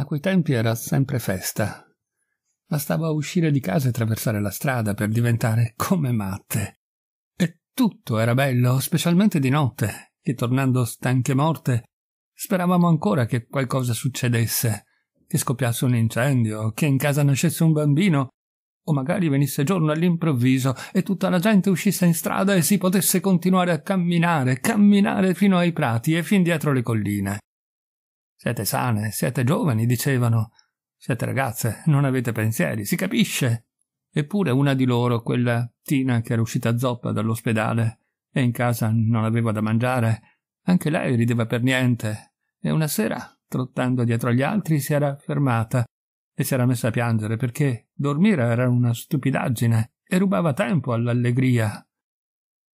A quei tempi era sempre festa. Bastava uscire di casa e attraversare la strada per diventare come matte. E tutto era bello, specialmente di notte, che tornando stanche morte, speravamo ancora che qualcosa succedesse, che scoppiasse un incendio, che in casa nascesse un bambino, o magari venisse giorno all'improvviso e tutta la gente uscisse in strada e si potesse continuare a camminare, camminare fino ai prati e fin dietro le colline. Siete sane, siete giovani, dicevano. Siete ragazze, non avete pensieri, si capisce. Eppure una di loro, quella Tina che era uscita zoppa dall'ospedale e in casa non aveva da mangiare, anche lei rideva per niente. E una sera, trottando dietro agli altri, si era fermata e si era messa a piangere perché dormire era una stupidaggine e rubava tempo all'allegria.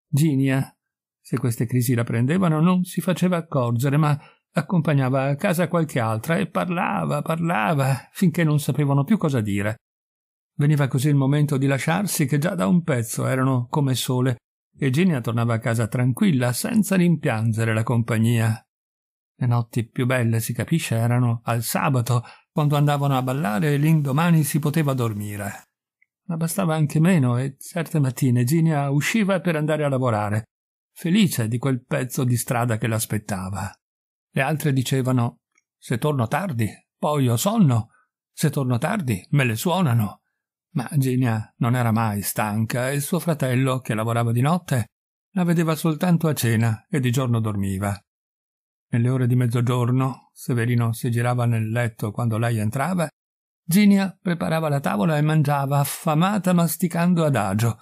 Ginia, se queste crisi la prendevano, non si faceva accorgere, ma accompagnava a casa qualche altra e parlava, parlava, finché non sapevano più cosa dire. Veniva così il momento di lasciarsi che già da un pezzo erano come sole e Ginia tornava a casa tranquilla senza rimpiangere la compagnia. Le notti più belle, si capisce, erano al sabato, quando andavano a ballare e l'indomani si poteva dormire. Ma bastava anche meno e certe mattine Ginia usciva per andare a lavorare, felice di quel pezzo di strada che l'aspettava. Le altre dicevano Se torno tardi, poi ho sonno. Se torno tardi, me le suonano. Ma Ginia non era mai stanca e suo fratello, che lavorava di notte, la vedeva soltanto a cena e di giorno dormiva. Nelle ore di mezzogiorno, Severino si girava nel letto quando lei entrava, Ginia preparava la tavola e mangiava, affamata, masticando adagio,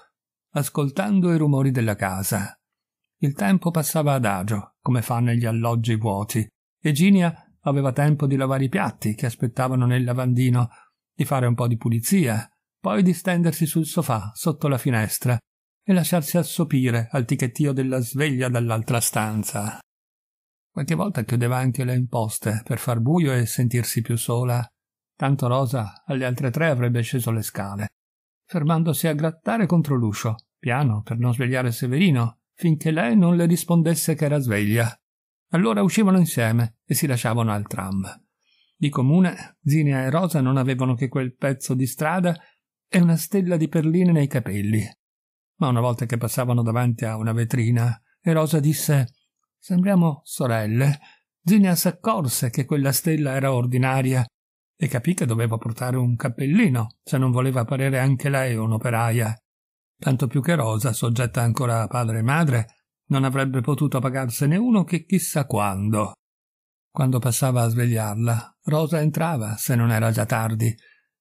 ascoltando i rumori della casa. Il tempo passava adagio, come fa negli alloggi vuoti, e Ginia aveva tempo di lavare i piatti che aspettavano nel lavandino, di fare un po' di pulizia, poi di stendersi sul sofà sotto la finestra e lasciarsi assopire al ticchettio della sveglia dall'altra stanza. Qualche volta chiudeva anche le imposte per far buio e sentirsi più sola. Tanto Rosa alle altre tre avrebbe sceso le scale, fermandosi a grattare contro l'uscio, piano per non svegliare Severino, finché lei non le rispondesse che era sveglia. Allora uscivano insieme e si lasciavano al tram. Di comune, Zinia e Rosa non avevano che quel pezzo di strada e una stella di perline nei capelli. Ma una volta che passavano davanti a una vetrina, e Rosa disse Sembriamo sorelle, Zinia s'accorse che quella stella era ordinaria e capì che doveva portare un cappellino se non voleva parere anche lei un'operaia tanto più che Rosa, soggetta ancora a padre e madre, non avrebbe potuto pagarsene uno che chissà quando. Quando passava a svegliarla, Rosa entrava, se non era già tardi,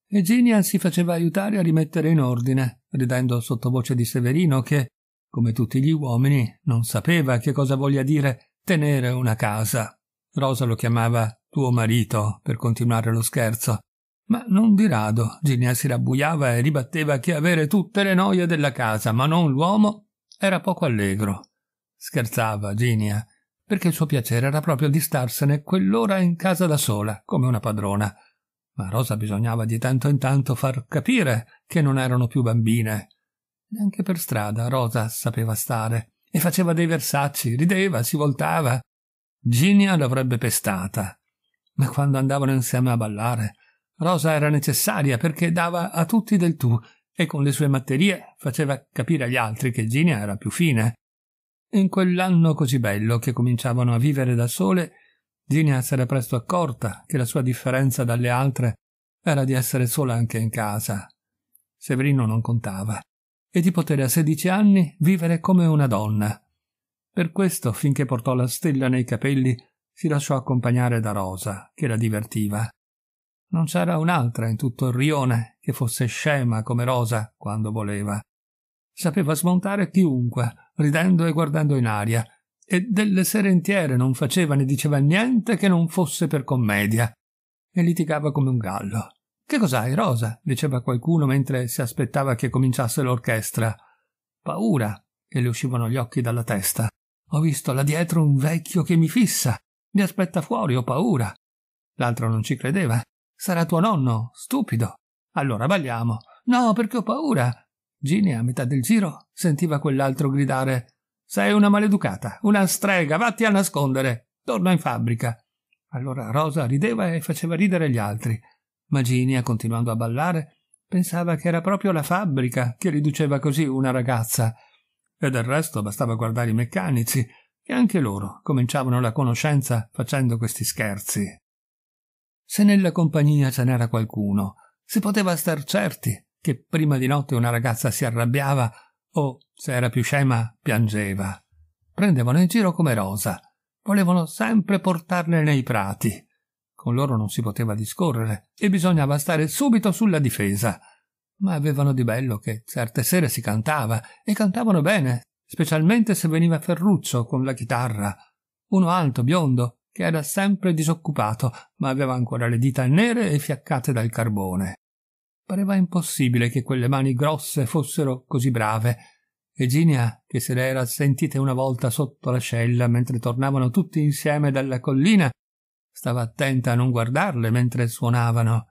e Ginia si faceva aiutare a rimettere in ordine, ridendo sottovoce di Severino che, come tutti gli uomini, non sapeva che cosa voglia dire tenere una casa. Rosa lo chiamava tuo marito per continuare lo scherzo, ma non di rado Ginia si rabbuiava e ribatteva che avere tutte le noie della casa, ma non l'uomo, era poco allegro. Scherzava Ginia, eh, perché il suo piacere era proprio di starsene quell'ora in casa da sola, come una padrona. Ma Rosa bisognava di tanto in tanto far capire che non erano più bambine. Neanche per strada Rosa sapeva stare e faceva dei versacci, rideva, si voltava. Ginia l'avrebbe pestata. Ma quando andavano insieme a ballare, Rosa era necessaria perché dava a tutti del tu e con le sue matterie faceva capire agli altri che Ginia era più fine. In quell'anno così bello che cominciavano a vivere da sole, Ginia s'era presto accorta che la sua differenza dalle altre era di essere sola anche in casa. Severino non contava e di poter a sedici anni vivere come una donna. Per questo, finché portò la stella nei capelli, si lasciò accompagnare da Rosa, che la divertiva. Non c'era un'altra in tutto il rione che fosse scema come Rosa quando voleva. Sapeva smontare chiunque, ridendo e guardando in aria, e delle sere intiere non faceva né diceva niente che non fosse per commedia, e litigava come un gallo. Che cos'hai, Rosa? diceva qualcuno mentre si aspettava che cominciasse l'orchestra. Paura, e le uscivano gli occhi dalla testa. Ho visto là dietro un vecchio che mi fissa. Mi aspetta fuori, ho paura. L'altro non ci credeva. Sarà tuo nonno, stupido. Allora balliamo. No, perché ho paura. Ginny, a metà del giro, sentiva quell'altro gridare Sei una maleducata, una strega, vatti a nascondere. Torna in fabbrica. Allora Rosa rideva e faceva ridere gli altri. Ma Ginia, continuando a ballare, pensava che era proprio la fabbrica che riduceva così una ragazza. E del resto bastava guardare i meccanici, che anche loro cominciavano la conoscenza facendo questi scherzi se nella compagnia ce n'era qualcuno, si poteva star certi che prima di notte una ragazza si arrabbiava o, se era più scema, piangeva. Prendevano in giro come Rosa. Volevano sempre portarle nei prati. Con loro non si poteva discorrere e bisognava stare subito sulla difesa. Ma avevano di bello che certe sere si cantava e cantavano bene, specialmente se veniva Ferruccio con la chitarra. Uno alto, biondo, che era sempre disoccupato, ma aveva ancora le dita nere e fiaccate dal carbone. Pareva impossibile che quelle mani grosse fossero così brave, e Ginia, che se le era sentite una volta sotto l'ascella mentre tornavano tutti insieme dalla collina, stava attenta a non guardarle mentre suonavano.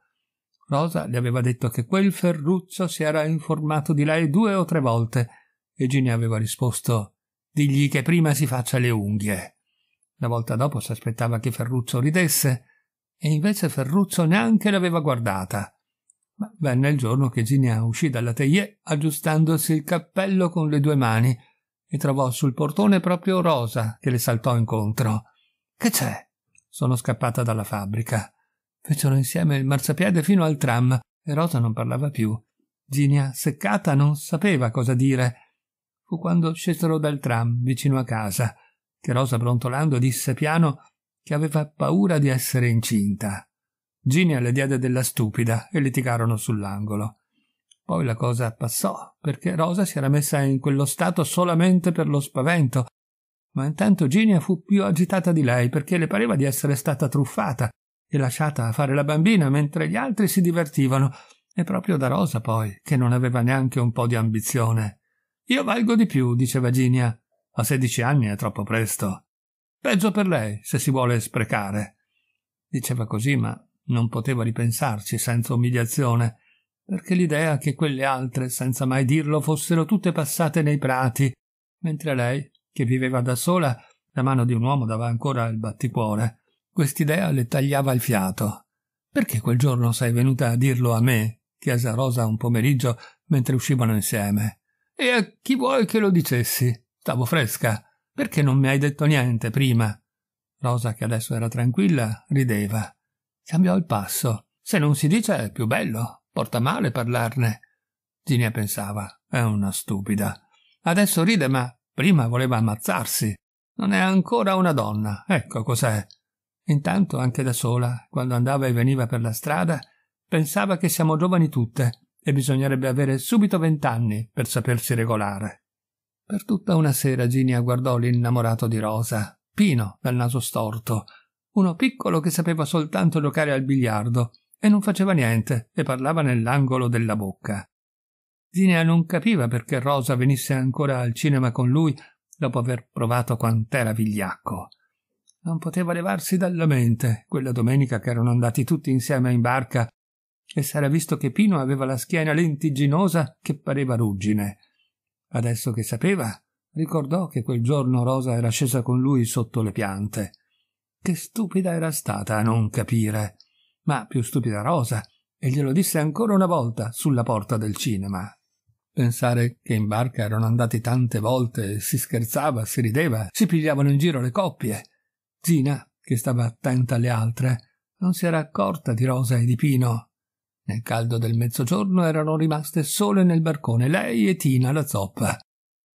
Rosa le aveva detto che quel ferruccio si era informato di lei due o tre volte, e Ginia aveva risposto Digli che prima si faccia le unghie. La volta dopo si aspettava che Ferruccio ridesse, e invece Ferruccio neanche l'aveva guardata. Ma venne il giorno che Ginia uscì dalla teglie aggiustandosi il cappello con le due mani e trovò sul portone proprio Rosa che le saltò incontro. Che c'è? Sono scappata dalla fabbrica. Fecero insieme il marciapiede fino al tram e Rosa non parlava più. Ginia, seccata, non sapeva cosa dire. Fu quando scesero dal tram vicino a casa che Rosa brontolando disse piano che aveva paura di essere incinta. Ginia le diede della stupida e litigarono sull'angolo. Poi la cosa passò, perché Rosa si era messa in quello stato solamente per lo spavento, ma intanto Ginia fu più agitata di lei, perché le pareva di essere stata truffata e lasciata a fare la bambina mentre gli altri si divertivano, e proprio da Rosa poi, che non aveva neanche un po' di ambizione. Io valgo di più, diceva Ginia. A sedici anni è troppo presto. Peggio per lei, se si vuole sprecare. Diceva così, ma non poteva ripensarci senza umiliazione, perché l'idea che quelle altre, senza mai dirlo, fossero tutte passate nei prati, mentre lei, che viveva da sola, la mano di un uomo dava ancora il batticuore. Quest'idea le tagliava il fiato. Perché quel giorno sei venuta a dirlo a me? chiese Rosa un pomeriggio mentre uscivano insieme. E a chi vuoi che lo dicessi? Stavo fresca. Perché non mi hai detto niente prima? Rosa, che adesso era tranquilla, rideva. Cambiò il passo. Se non si dice è più bello. Porta male parlarne. Ginia pensava. È una stupida. Adesso ride, ma prima voleva ammazzarsi. Non è ancora una donna. Ecco cos'è. Intanto, anche da sola, quando andava e veniva per la strada, pensava che siamo giovani tutte e bisognerebbe avere subito vent'anni per sapersi regolare. Per tutta una sera Ginia guardò l'innamorato di Rosa, Pino dal naso storto, uno piccolo che sapeva soltanto giocare al biliardo e non faceva niente e parlava nell'angolo della bocca. Ginia non capiva perché Rosa venisse ancora al cinema con lui dopo aver provato quant'era vigliacco. Non poteva levarsi dalla mente quella domenica che erano andati tutti insieme in barca e s'era visto che Pino aveva la schiena lentigginosa che pareva ruggine Adesso che sapeva, ricordò che quel giorno Rosa era scesa con lui sotto le piante. Che stupida era stata a non capire. Ma più stupida Rosa, e glielo disse ancora una volta sulla porta del cinema. Pensare che in barca erano andati tante volte, si scherzava, si rideva, si pigliavano in giro le coppie. Zina, che stava attenta alle altre, non si era accorta di Rosa e di Pino, nel caldo del mezzogiorno erano rimaste sole nel barcone lei e Tina la zoppa.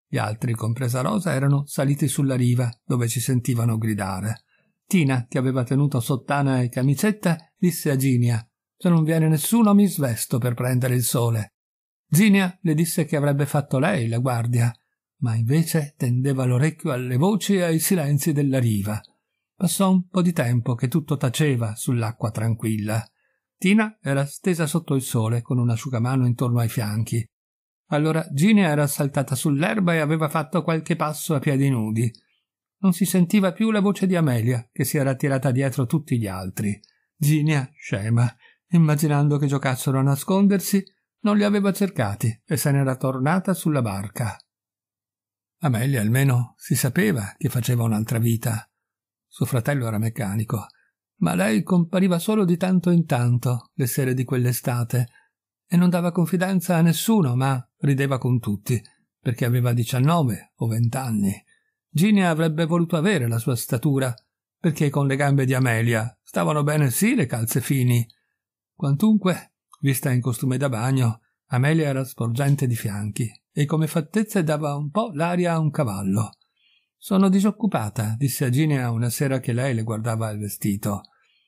Gli altri, compresa Rosa, erano saliti sulla riva, dove ci sentivano gridare. Tina, che aveva tenuto sottana e camicetta, disse a Ginia Se non viene nessuno mi svesto per prendere il sole. Ginia le disse che avrebbe fatto lei la guardia, ma invece tendeva l'orecchio alle voci e ai silenzi della riva. Passò un po' di tempo che tutto taceva sull'acqua tranquilla. Tina era stesa sotto il sole con un asciugamano intorno ai fianchi. Allora Ginia era saltata sull'erba e aveva fatto qualche passo a piedi nudi. Non si sentiva più la voce di Amelia, che si era tirata dietro tutti gli altri. Ginia, scema, immaginando che giocassero a nascondersi, non li aveva cercati e se n'era tornata sulla barca. Amelia almeno si sapeva che faceva un'altra vita. Suo fratello era meccanico ma lei compariva solo di tanto in tanto le sere di quell'estate e non dava confidenza a nessuno, ma rideva con tutti, perché aveva diciannove o vent'anni. Ginia avrebbe voluto avere la sua statura, perché con le gambe di Amelia stavano bene sì le calze fini. Quantunque, vista in costume da bagno, Amelia era sporgente di fianchi e come fattezze dava un po' l'aria a un cavallo. Sono disoccupata, disse a Ginea una sera che lei le guardava il vestito.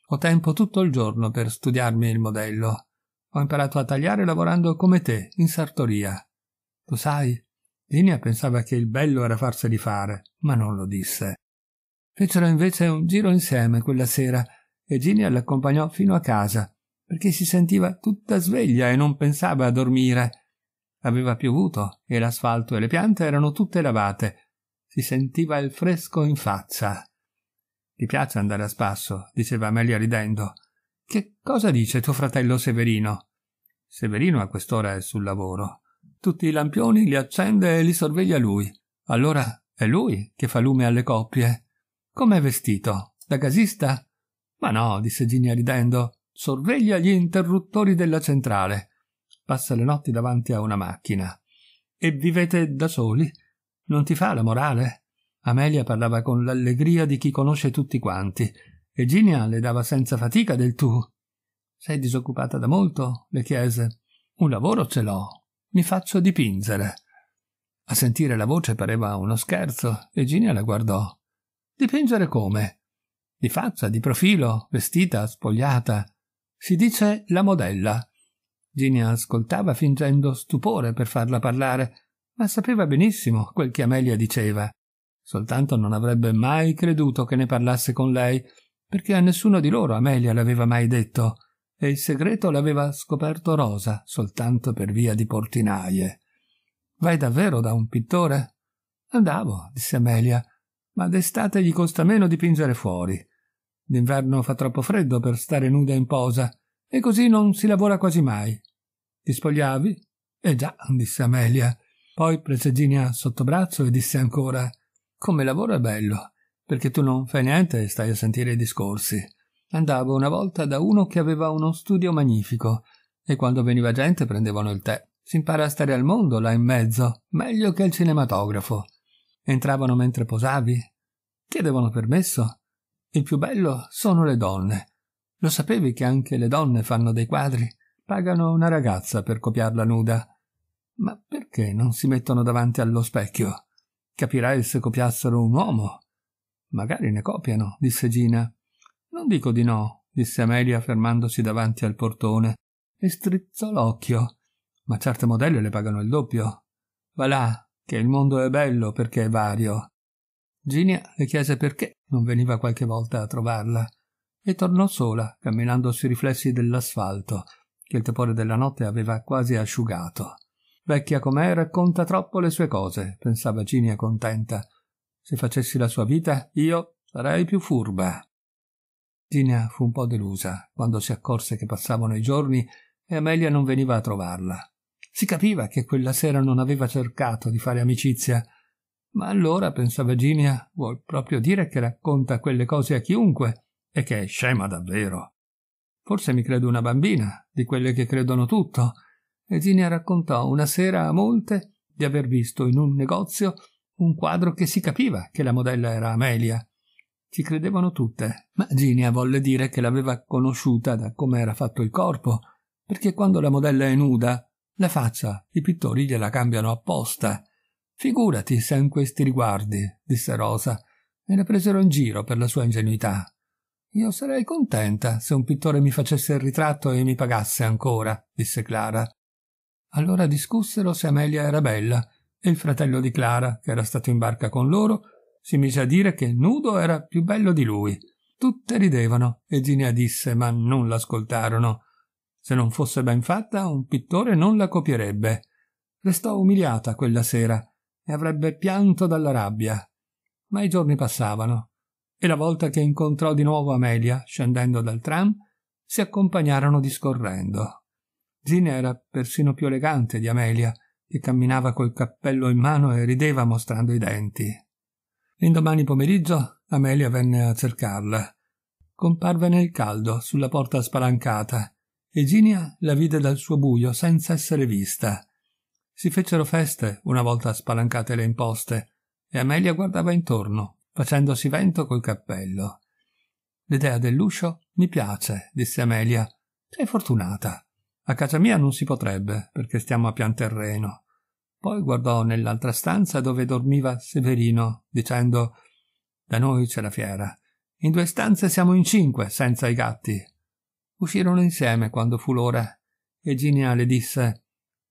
Ho tempo tutto il giorno per studiarmi il modello. Ho imparato a tagliare lavorando come te, in sartoria. Lo sai? Ginea pensava che il bello era farseli fare, ma non lo disse. Fecero invece un giro insieme quella sera e Ginea l'accompagnò fino a casa, perché si sentiva tutta sveglia e non pensava a dormire. Aveva piovuto e l'asfalto e le piante erano tutte lavate, si sentiva il fresco in faccia. Ti piace andare a spasso, diceva Amelia ridendo. Che cosa dice tuo fratello Severino? Severino a quest'ora è sul lavoro. Tutti i lampioni li accende e li sorveglia lui. Allora è lui che fa lume alle coppie. Com'è vestito? Da gasista? Ma no, disse Ginia ridendo. Sorveglia gli interruttori della centrale. Passa le notti davanti a una macchina. E vivete da soli? Non ti fa la morale? Amelia parlava con l'allegria di chi conosce tutti quanti, e Ginia le dava senza fatica del tu. Sei disoccupata da molto? le chiese. Un lavoro ce l'ho. Mi faccio dipingere. A sentire la voce pareva uno scherzo, e Ginia la guardò. Dipingere come? Di faccia, di profilo, vestita, spogliata. Si dice la modella. Ginia ascoltava fingendo stupore per farla parlare, ma sapeva benissimo quel che Amelia diceva. Soltanto non avrebbe mai creduto che ne parlasse con lei, perché a nessuno di loro Amelia l'aveva mai detto, e il segreto l'aveva scoperto Rosa soltanto per via di portinaie. Vai davvero da un pittore? Andavo, disse Amelia, ma d'estate gli costa meno dipingere fuori. D'inverno fa troppo freddo per stare nuda in posa, e così non si lavora quasi mai. Ti spogliavi? Eh già, disse Amelia, poi prese Ginia sotto braccio e disse ancora «Come lavoro è bello, perché tu non fai niente e stai a sentire i discorsi. Andavo una volta da uno che aveva uno studio magnifico e quando veniva gente prendevano il tè. Si impara a stare al mondo là in mezzo, meglio che al cinematografo. Entravano mentre posavi, chiedevano permesso. Il più bello sono le donne. Lo sapevi che anche le donne fanno dei quadri? Pagano una ragazza per copiarla nuda ma perché non si mettono davanti allo specchio? Capirai se copiassero un uomo. Magari ne copiano, disse Gina. Non dico di no, disse Amelia fermandosi davanti al portone e strizzò l'occhio. Ma certe modelle le pagano il doppio. Va là, che il mondo è bello perché è vario. Ginia le chiese perché non veniva qualche volta a trovarla e tornò sola, camminando sui riflessi dell'asfalto, che il tepore della notte aveva quasi asciugato. Vecchia com'è, racconta troppo le sue cose, pensava Ginia contenta. Se facessi la sua vita, io sarei più furba. Ginia fu un po' delusa quando si accorse che passavano i giorni e Amelia non veniva a trovarla. Si capiva che quella sera non aveva cercato di fare amicizia. Ma allora, pensava Ginia, vuol proprio dire che racconta quelle cose a chiunque e che è scema davvero. Forse mi credo una bambina, di quelle che credono tutto, e Zinia raccontò una sera a Monte di aver visto in un negozio un quadro che si capiva che la modella era Amelia. Ci credevano tutte, ma Ginia volle dire che l'aveva conosciuta da come era fatto il corpo, perché quando la modella è nuda, la faccia i pittori gliela cambiano apposta. Figurati se in questi riguardi, disse Rosa, e la presero in giro per la sua ingenuità. Io sarei contenta se un pittore mi facesse il ritratto e mi pagasse ancora, disse Clara. Allora discussero se Amelia era bella e il fratello di Clara, che era stato in barca con loro, si mise a dire che nudo era più bello di lui. Tutte ridevano e Ginea disse, ma non l'ascoltarono. Se non fosse ben fatta, un pittore non la copierebbe. Restò umiliata quella sera e avrebbe pianto dalla rabbia. Ma i giorni passavano e la volta che incontrò di nuovo Amelia, scendendo dal tram, si accompagnarono discorrendo. Zina era persino più elegante di Amelia, che camminava col cappello in mano e rideva mostrando i denti. L'indomani pomeriggio Amelia venne a cercarla. Comparve nel caldo, sulla porta spalancata, e Ginia la vide dal suo buio senza essere vista. Si fecero feste una volta spalancate le imposte, e Amelia guardava intorno, facendosi vento col cappello. L'idea dell'uscio mi piace, disse Amelia. Sei fortunata. A casa mia non si potrebbe, perché stiamo a pian terreno. Poi guardò nell'altra stanza dove dormiva Severino, dicendo Da noi c'è la fiera. In due stanze siamo in cinque, senza i gatti. Uscirono insieme quando fu l'ora, e Ginia le disse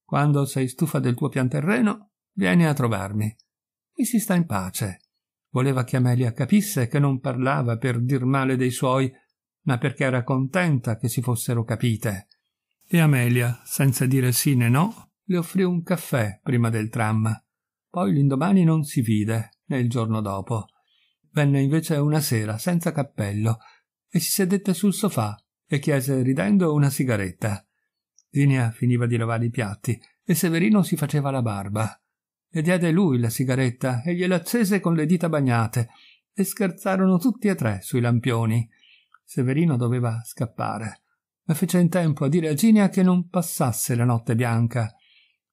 Quando sei stufa del tuo pianterreno, vieni a trovarmi. Qui si sta in pace. Voleva che Amelia capisse che non parlava per dir male dei suoi, ma perché era contenta che si fossero capite e Amelia, senza dire sì né no, le offrì un caffè prima del tram. Poi l'indomani non si vide, né il giorno dopo. Venne invece una sera, senza cappello, e si sedette sul sofà e chiese ridendo una sigaretta. Linia finiva di lavare i piatti e Severino si faceva la barba. Le diede lui la sigaretta e gliela accese con le dita bagnate e scherzarono tutti e tre sui lampioni. Severino doveva scappare ma fece in tempo a dire a Ginia che non passasse la notte bianca.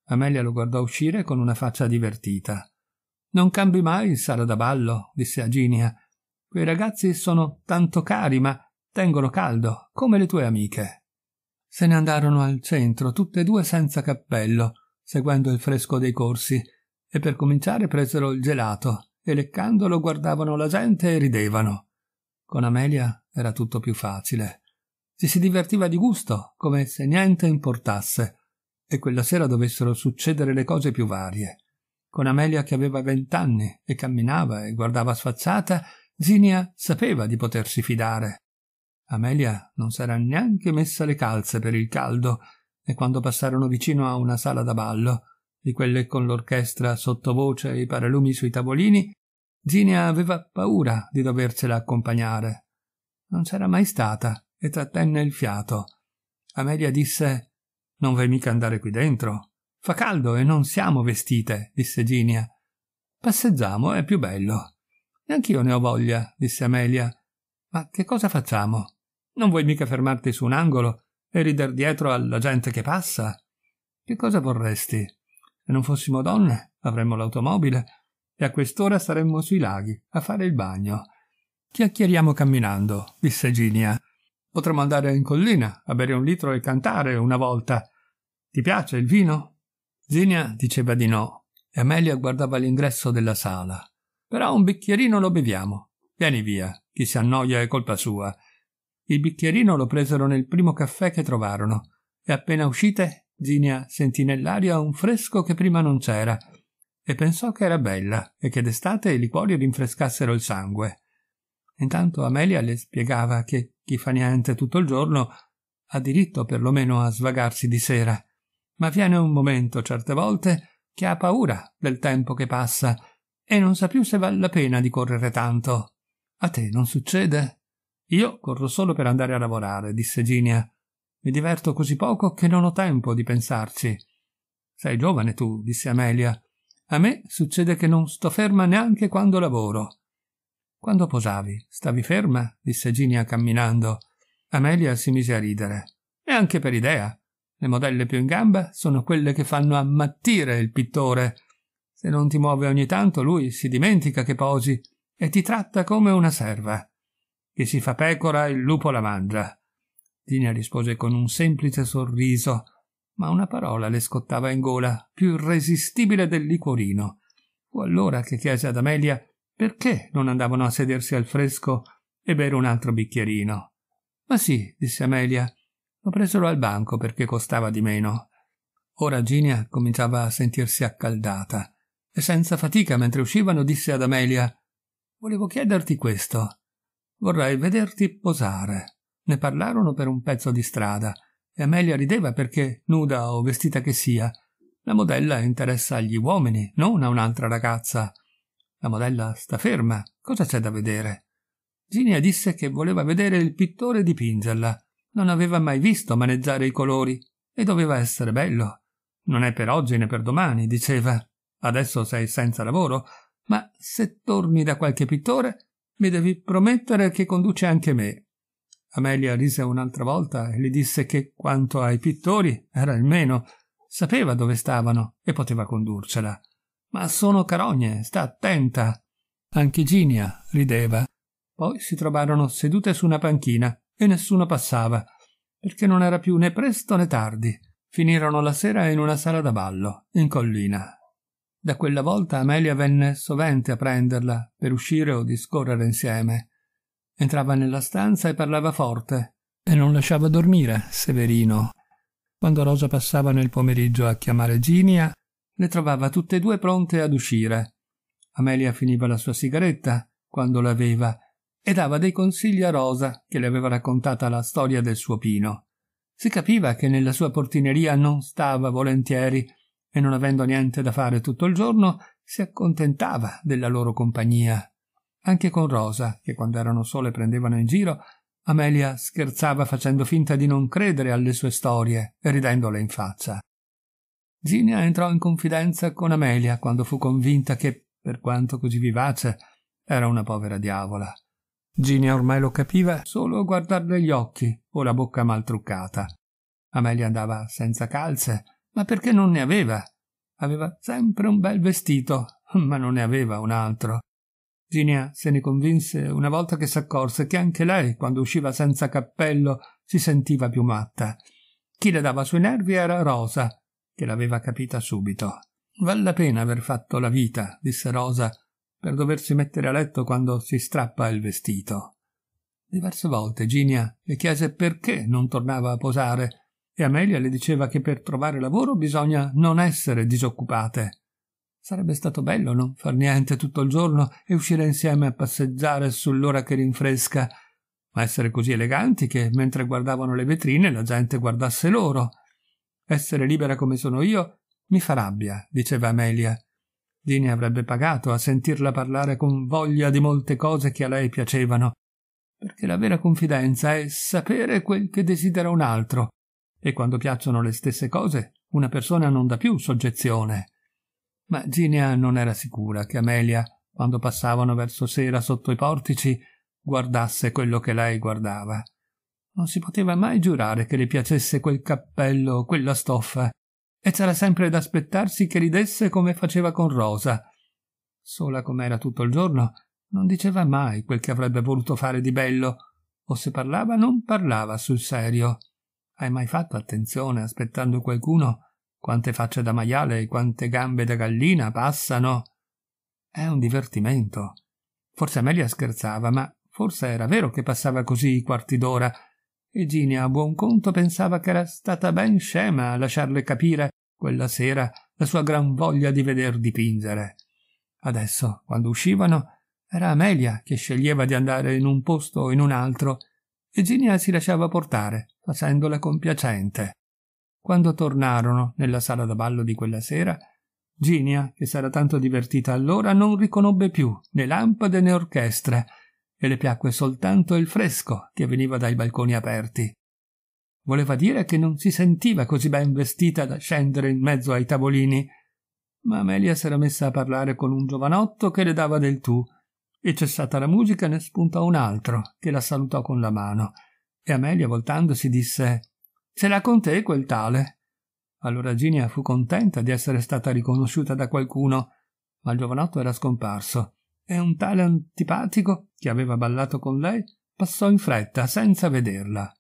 Amelia lo guardò uscire con una faccia divertita. Non cambi mai il sala da ballo, disse a Ginia. Quei ragazzi sono tanto cari, ma tengono caldo, come le tue amiche. Se ne andarono al centro, tutte e due senza cappello, seguendo il fresco dei corsi, e per cominciare presero il gelato, e leccandolo guardavano la gente e ridevano. Con Amelia era tutto più facile e si divertiva di gusto, come se niente importasse, e quella sera dovessero succedere le cose più varie. Con Amelia che aveva vent'anni e camminava e guardava sfacciata, Zinia sapeva di potersi fidare. Amelia non s'era neanche messa le calze per il caldo, e quando passarono vicino a una sala da ballo, di quelle con l'orchestra sottovoce e i paralumi sui tavolini, Zinia aveva paura di doversela accompagnare. Non c'era mai stata e trattenne il fiato. Amelia disse Non vai mica andare qui dentro. Fa caldo e non siamo vestite, disse Ginia. Passeggiamo, è più bello. Neanch'io ne ho voglia, disse Amelia. Ma che cosa facciamo? Non vuoi mica fermarti su un angolo e rider dietro alla gente che passa? Che cosa vorresti? Se non fossimo donne, avremmo l'automobile e a quest'ora saremmo sui laghi a fare il bagno. Chiacchieriamo camminando, disse Ginia. Potremmo andare in collina a bere un litro e cantare una volta. Ti piace il vino? Zinia diceva di no e Amelia guardava l'ingresso della sala. Però un bicchierino lo beviamo. Vieni via, chi si annoia è colpa sua. Il bicchierino lo presero nel primo caffè che trovarono e appena uscite Zinia sentì nell'aria un fresco che prima non c'era e pensò che era bella e che d'estate i liquori rinfrescassero il sangue. Intanto Amelia le spiegava che chi fa niente tutto il giorno ha diritto perlomeno a svagarsi di sera. Ma viene un momento, certe volte, che ha paura del tempo che passa e non sa più se vale la pena di correre tanto. A te non succede? Io corro solo per andare a lavorare, disse Ginia. Mi diverto così poco che non ho tempo di pensarci. Sei giovane tu, disse Amelia. A me succede che non sto ferma neanche quando lavoro. Quando posavi, stavi ferma? disse Ginia camminando. Amelia si mise a ridere. E anche per idea. Le modelle più in gamba sono quelle che fanno ammattire il pittore. Se non ti muove ogni tanto, lui si dimentica che posi e ti tratta come una serva. Chi si fa pecora, il lupo la mangia. Ginia rispose con un semplice sorriso, ma una parola le scottava in gola, più irresistibile del liquorino. Fu allora che chiese ad Amelia perché non andavano a sedersi al fresco e bere un altro bicchierino? Ma sì, disse Amelia, lo presero al banco perché costava di meno. Ora Ginia cominciava a sentirsi accaldata e senza fatica mentre uscivano disse ad Amelia Volevo chiederti questo. Vorrei vederti posare. Ne parlarono per un pezzo di strada e Amelia rideva perché, nuda o vestita che sia, la modella interessa agli uomini, non a un'altra ragazza. La modella sta ferma. Cosa c'è da vedere? Ginia disse che voleva vedere il pittore dipingerla. Non aveva mai visto maneggiare i colori e doveva essere bello. Non è per oggi né per domani, diceva. Adesso sei senza lavoro, ma se torni da qualche pittore mi devi promettere che conduce anche me. Amelia rise un'altra volta e le disse che quanto ai pittori era il meno, sapeva dove stavano e poteva condurcela. Ma sono carogne, sta attenta. Anche Ginia rideva. Poi si trovarono sedute su una panchina e nessuno passava, perché non era più né presto né tardi. Finirono la sera in una sala da ballo, in collina. Da quella volta Amelia venne sovente a prenderla per uscire o discorrere insieme. Entrava nella stanza e parlava forte e non lasciava dormire Severino. Quando Rosa passava nel pomeriggio a chiamare Ginia, le trovava tutte e due pronte ad uscire. Amelia finiva la sua sigaretta, quando l'aveva, e dava dei consigli a Rosa, che le aveva raccontata la storia del suo pino. Si capiva che nella sua portineria non stava volentieri, e non avendo niente da fare tutto il giorno, si accontentava della loro compagnia. Anche con Rosa, che quando erano sole prendevano in giro, Amelia scherzava facendo finta di non credere alle sue storie e ridendole in faccia. Zinia entrò in confidenza con Amelia quando fu convinta che, per quanto così vivace, era una povera diavola. Ginia ormai lo capiva solo a guardarle gli occhi o la bocca mal truccata. Amelia andava senza calze, ma perché non ne aveva? Aveva sempre un bel vestito, ma non ne aveva un altro. Ginia se ne convinse una volta che s'accorse che anche lei, quando usciva senza cappello, si sentiva più matta. Chi le dava sui nervi era Rosa, che l'aveva capita subito. «Val la pena aver fatto la vita, disse Rosa, per doversi mettere a letto quando si strappa il vestito. Diverse volte Ginia le chiese perché non tornava a posare e Amelia le diceva che per trovare lavoro bisogna non essere disoccupate. Sarebbe stato bello non far niente tutto il giorno e uscire insieme a passeggiare sull'ora che rinfresca, ma essere così eleganti che mentre guardavano le vetrine la gente guardasse loro essere libera come sono io mi fa rabbia, diceva Amelia. Dini avrebbe pagato a sentirla parlare con voglia di molte cose che a lei piacevano, perché la vera confidenza è sapere quel che desidera un altro, e quando piacciono le stesse cose una persona non dà più soggezione. Ma Ginia non era sicura che Amelia, quando passavano verso sera sotto i portici, guardasse quello che lei guardava. Non si poteva mai giurare che le piacesse quel cappello o quella stoffa, e c'era sempre da aspettarsi che ridesse come faceva con Rosa. Sola com'era tutto il giorno, non diceva mai quel che avrebbe voluto fare di bello, o se parlava non parlava sul serio. Hai mai fatto attenzione aspettando qualcuno? Quante facce da maiale e quante gambe da gallina passano? È un divertimento. Forse Amelia scherzava, ma forse era vero che passava così i quarti d'ora e Gina a buon conto pensava che era stata ben scema a lasciarle capire quella sera la sua gran voglia di veder dipingere. Adesso, quando uscivano, era Amelia che sceglieva di andare in un posto o in un altro e Ginia si lasciava portare, facendola compiacente. Quando tornarono nella sala da ballo di quella sera, Ginia, che s'era tanto divertita allora, non riconobbe più né lampade né orchestra e le piacque soltanto il fresco che veniva dai balconi aperti. Voleva dire che non si sentiva così ben vestita da scendere in mezzo ai tavolini, ma Amelia s'era messa a parlare con un giovanotto che le dava del tu, e cessata la musica ne spuntò un altro, che la salutò con la mano, e Amelia voltandosi disse «Ce l'ha con te quel tale?» Allora Ginia fu contenta di essere stata riconosciuta da qualcuno, ma il giovanotto era scomparso, e un tale antipatico che aveva ballato con lei passò in fretta senza vederla.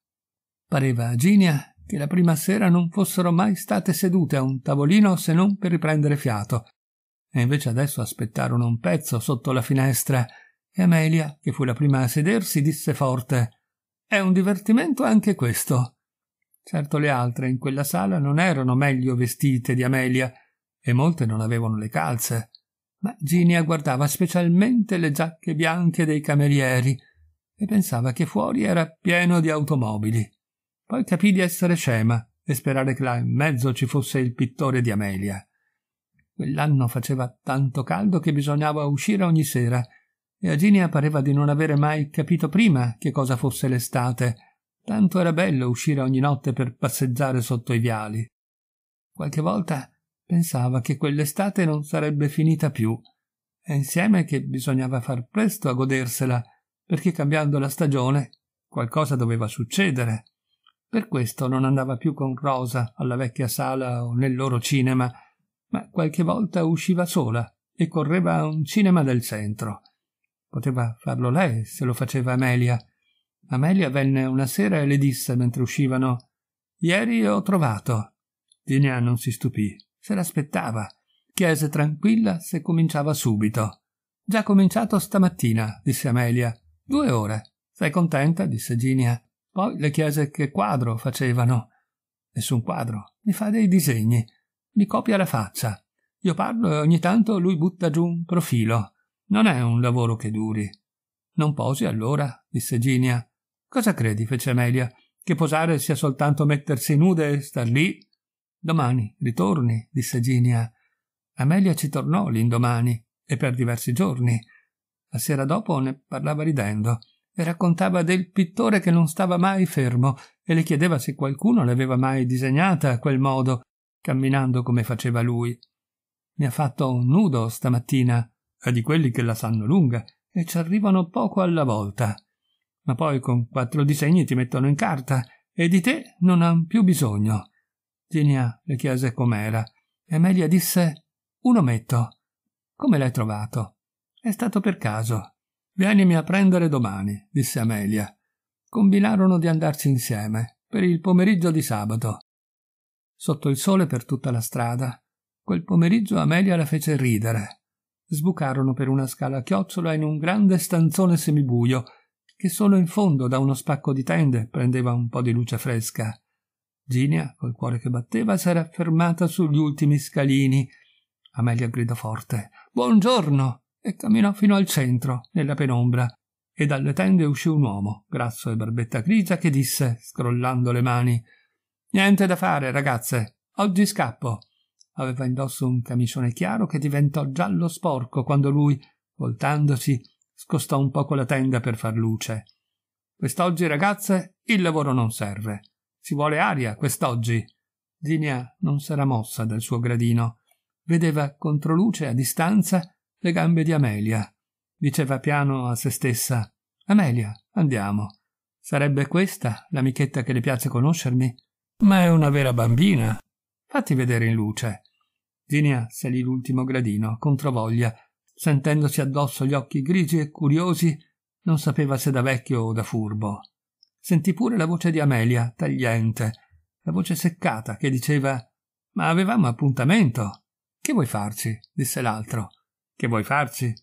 Pareva a Ginia che la prima sera non fossero mai state sedute a un tavolino se non per riprendere fiato, e invece adesso aspettarono un pezzo sotto la finestra, e Amelia, che fu la prima a sedersi, disse forte È un divertimento anche questo. Certo le altre in quella sala non erano meglio vestite di Amelia, e molte non avevano le calze, ma Ginia guardava specialmente le giacche bianche dei camerieri e pensava che fuori era pieno di automobili. Poi capì di essere scema e sperare che là in mezzo ci fosse il pittore di Amelia. Quell'anno faceva tanto caldo che bisognava uscire ogni sera e a Ginia pareva di non avere mai capito prima che cosa fosse l'estate. Tanto era bello uscire ogni notte per passeggiare sotto i viali. Qualche volta pensava che quell'estate non sarebbe finita più e insieme che bisognava far presto a godersela perché cambiando la stagione qualcosa doveva succedere. Per questo non andava più con Rosa alla vecchia sala o nel loro cinema, ma qualche volta usciva sola e correva a un cinema del centro. Poteva farlo lei se lo faceva Amelia. Amelia venne una sera e le disse mentre uscivano Ieri ho trovato. Dinia non si stupì. Se l'aspettava. Chiese tranquilla se cominciava subito. Già cominciato stamattina, disse Amelia. Due ore. Sei contenta? disse Ginia. Poi le chiese che quadro facevano. Nessun quadro. Mi fa dei disegni. Mi copia la faccia. Io parlo e ogni tanto lui butta giù un profilo. Non è un lavoro che duri. Non posi allora, disse Ginia. Cosa credi? fece Amelia. Che posare sia soltanto mettersi nude e star lì Domani ritorni, disse Ginia. Amelia ci tornò l'indomani e per diversi giorni. La sera dopo ne parlava ridendo e raccontava del pittore che non stava mai fermo e le chiedeva se qualcuno l'aveva mai disegnata a quel modo, camminando come faceva lui. Mi ha fatto un nudo stamattina, è di quelli che la sanno lunga e ci arrivano poco alla volta. Ma poi con quattro disegni ti mettono in carta e di te non han più bisogno. Tinia le chiese com'era e Amelia disse un ometto. Come l'hai trovato? È stato per caso. Vienimi a prendere domani, disse Amelia. Combinarono di andarci insieme per il pomeriggio di sabato. Sotto il sole per tutta la strada, quel pomeriggio Amelia la fece ridere. Sbucarono per una scala a chiocciola in un grande stanzone semibuio che solo in fondo da uno spacco di tende prendeva un po' di luce fresca. Ginia, col cuore che batteva, s'era fermata sugli ultimi scalini. Amelia gridò forte Buongiorno! e camminò fino al centro, nella penombra, e dalle tende uscì un uomo, grasso e barbetta grigia, che disse, scrollando le mani Niente da fare, ragazze. Oggi scappo. Aveva indosso un camicione chiaro che diventò giallo sporco quando lui, voltandosi, scostò un poco la tenda per far luce. Quest'oggi, ragazze, il lavoro non serve ci vuole aria quest'oggi. Zinia non s'era mossa dal suo gradino. Vedeva controluce a distanza le gambe di Amelia. Diceva piano a se stessa Amelia, andiamo. Sarebbe questa l'amichetta che le piace conoscermi? Ma è una vera bambina. Fatti vedere in luce. Zinia salì l'ultimo gradino, controvoglia, sentendosi addosso gli occhi grigi e curiosi, non sapeva se da vecchio o da furbo sentì pure la voce di Amelia, tagliente, la voce seccata che diceva Ma avevamo appuntamento. Che vuoi farci? disse l'altro. Che vuoi farci?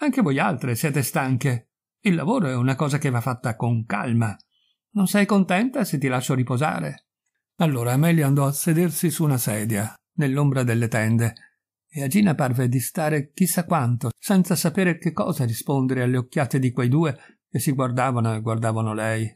Anche voi altre siete stanche. Il lavoro è una cosa che va fatta con calma. Non sei contenta se ti lascio riposare? Allora Amelia andò a sedersi su una sedia, nell'ombra delle tende, e a Gina parve di stare chissà quanto, senza sapere che cosa rispondere alle occhiate di quei due che si guardavano e guardavano lei.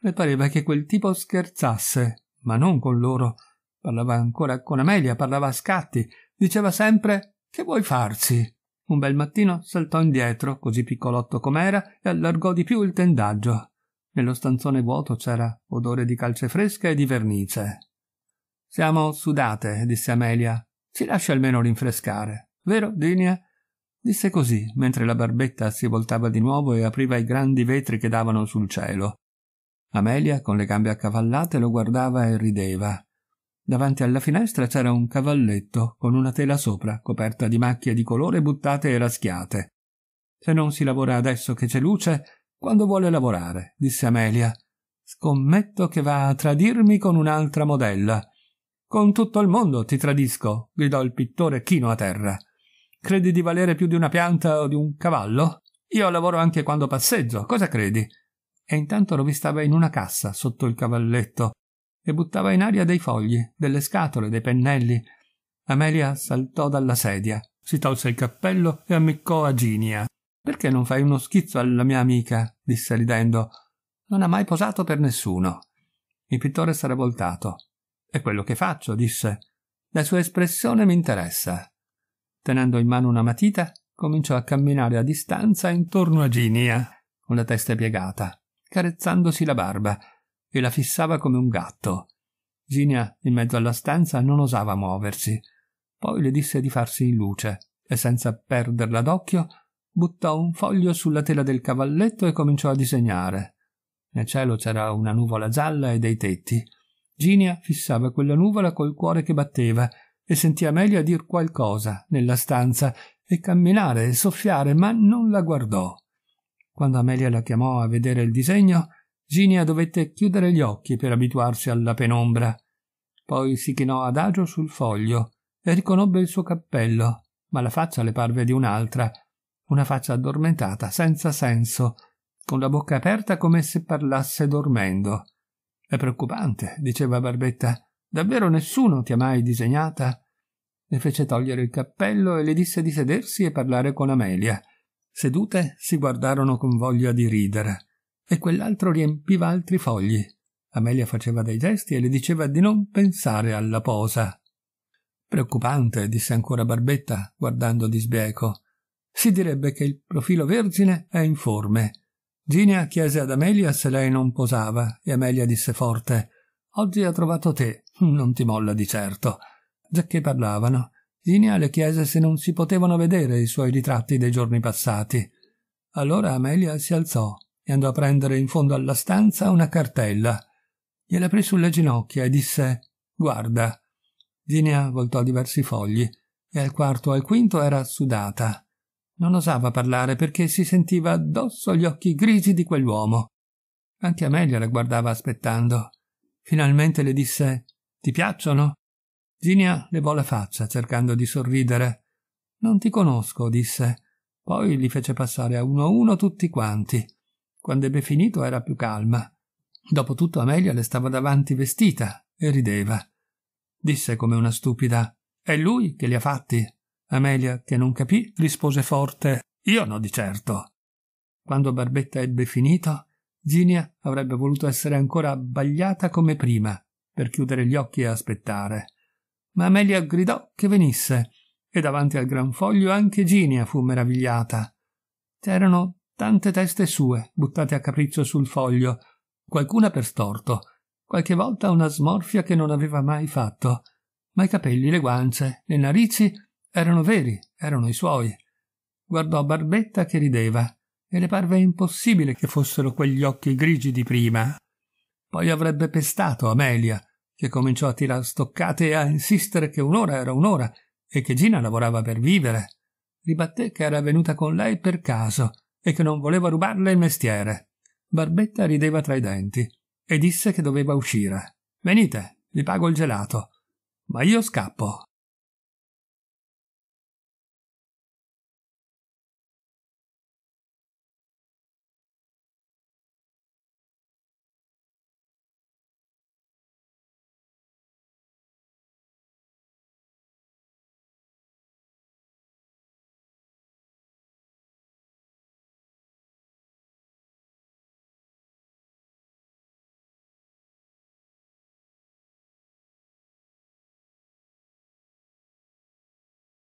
Le pareva che quel tipo scherzasse, ma non con loro. Parlava ancora con Amelia, parlava a scatti, diceva sempre che vuoi farsi? Un bel mattino saltò indietro, così piccolotto com'era, e allargò di più il tendaggio. Nello stanzone vuoto c'era odore di calce fresca e di vernice. Siamo sudate, disse Amelia. Ci lasci almeno rinfrescare, vero, Dinia? disse così, mentre la barbetta si voltava di nuovo e apriva i grandi vetri che davano sul cielo. Amelia, con le gambe accavallate, lo guardava e rideva. Davanti alla finestra c'era un cavalletto con una tela sopra, coperta di macchie di colore buttate e raschiate. Se non si lavora adesso che c'è luce, quando vuole lavorare? disse Amelia. Scommetto che va a tradirmi con un'altra modella. Con tutto il mondo ti tradisco, gridò il pittore chino a terra. Credi di valere più di una pianta o di un cavallo? Io lavoro anche quando passeggio, cosa credi? e intanto rovistava in una cassa sotto il cavalletto e buttava in aria dei fogli, delle scatole, dei pennelli. Amelia saltò dalla sedia, si tolse il cappello e ammiccò a Ginia. Perché non fai uno schizzo alla mia amica? disse ridendo. Non ha mai posato per nessuno. Il pittore sarà voltato. È quello che faccio, disse. La sua espressione mi interessa. Tenendo in mano una matita, cominciò a camminare a distanza intorno a Ginia, con la testa piegata carezzandosi la barba e la fissava come un gatto. Ginia, in mezzo alla stanza, non osava muoversi. Poi le disse di farsi in luce e, senza perderla d'occhio, buttò un foglio sulla tela del cavalletto e cominciò a disegnare. Nel cielo c'era una nuvola gialla e dei tetti. Ginia fissava quella nuvola col cuore che batteva e sentì Amelia dir qualcosa nella stanza e camminare e soffiare, ma non la guardò. Quando Amelia la chiamò a vedere il disegno, Ginia dovette chiudere gli occhi per abituarsi alla penombra. Poi si chinò adagio sul foglio e riconobbe il suo cappello, ma la faccia le parve di un'altra, una faccia addormentata, senza senso, con la bocca aperta come se parlasse dormendo. È preoccupante, diceva Barbetta. Davvero nessuno ti ha mai disegnata? Le fece togliere il cappello e le disse di sedersi e parlare con Amelia. Sedute si guardarono con voglia di ridere, e quell'altro riempiva altri fogli. Amelia faceva dei gesti e le diceva di non pensare alla posa. Preoccupante, disse ancora Barbetta, guardando di sbieco. Si direbbe che il profilo vergine è informe. Ginia chiese ad Amelia se lei non posava, e Amelia disse forte Oggi ha trovato te, non ti molla di certo. Già che parlavano, le chiese se non si potevano vedere i suoi ritratti dei giorni passati. Allora Amelia si alzò e andò a prendere in fondo alla stanza una cartella. Gliela aprì sulle ginocchia e disse Guarda. Zinia voltò diversi fogli e al quarto al quinto era sudata. Non osava parlare perché si sentiva addosso gli occhi grigi di quell'uomo. Anche Amelia la guardava aspettando. Finalmente le disse Ti piacciono? Ginia levò la faccia cercando di sorridere. Non ti conosco, disse. Poi li fece passare a uno a uno tutti quanti. Quando ebbe finito era più calma. Dopotutto Amelia le stava davanti vestita e rideva. Disse come una stupida: È lui che li ha fatti. Amelia, che non capì, rispose forte: Io no di certo. Quando Barbetta ebbe finito, Ginia avrebbe voluto essere ancora abbagliata come prima, per chiudere gli occhi e aspettare ma Amelia gridò che venisse, e davanti al gran foglio anche Ginia fu meravigliata. C'erano tante teste sue, buttate a capriccio sul foglio, qualcuna per storto, qualche volta una smorfia che non aveva mai fatto, ma i capelli, le guance, le narici erano veri, erano i suoi. Guardò Barbetta che rideva, e le parve impossibile che fossero quegli occhi grigi di prima. Poi avrebbe pestato Amelia, che cominciò a tirar stoccate e a insistere che un'ora era un'ora e che Gina lavorava per vivere. Ribatté che era venuta con lei per caso e che non voleva rubarle il mestiere. Barbetta rideva tra i denti e disse che doveva uscire. Venite, vi pago il gelato. Ma io scappo,